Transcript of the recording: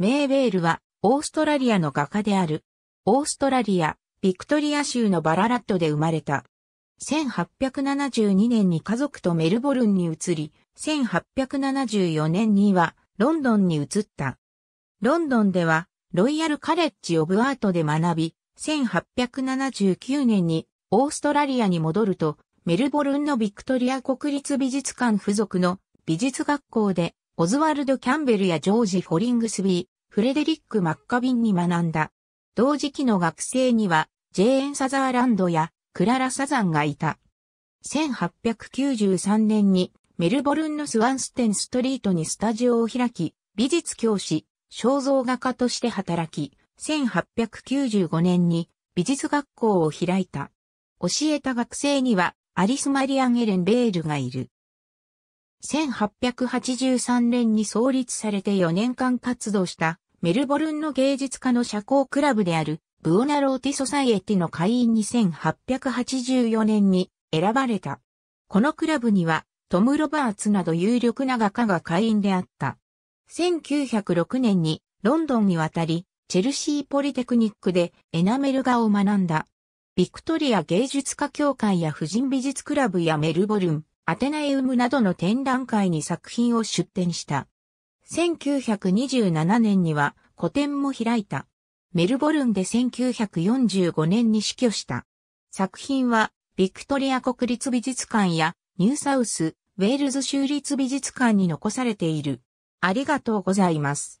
メーベールは、オーストラリアの画家である。オーストラリア、ビクトリア州のバララットで生まれた。1872年に家族とメルボルンに移り、1874年にはロンドンに移った。ロンドンではロイヤルカレッジ・オブ・アートで学び、1879年にオーストラリアに戻ると、メルボルンのビクトリア国立美術館付属の美術学校でオズワルド・キャンベルやジョージ・フォリングスビー、フレデリック・マッカビンに学んだ。同時期の学生には、ジェーン・サザーランドやクララ・サザンがいた。1893年にメルボルンのスワンステンストリートにスタジオを開き、美術教師、肖像画家として働き、1895年に美術学校を開いた。教えた学生にはアリス・マリアン・エレン・ベールがいる。1883年に創立されて4年間活動したメルボルンの芸術家の社交クラブであるブオナローティソサイエティの会員に1884年に選ばれた。このクラブにはトム・ロバーツなど有力な画家が会員であった。1906年にロンドンに渡り、チェルシーポリテクニックでエナメル画を学んだ。ビクトリア芸術家協会や婦人美術クラブやメルボルン、アテナエウムなどの展覧会に作品を出展した。1927年には個展も開いた。メルボルンで1945年に死去した。作品は、ビクトリア国立美術館やニューサウス、ウェールズ州立美術館に残されている。ありがとうございます。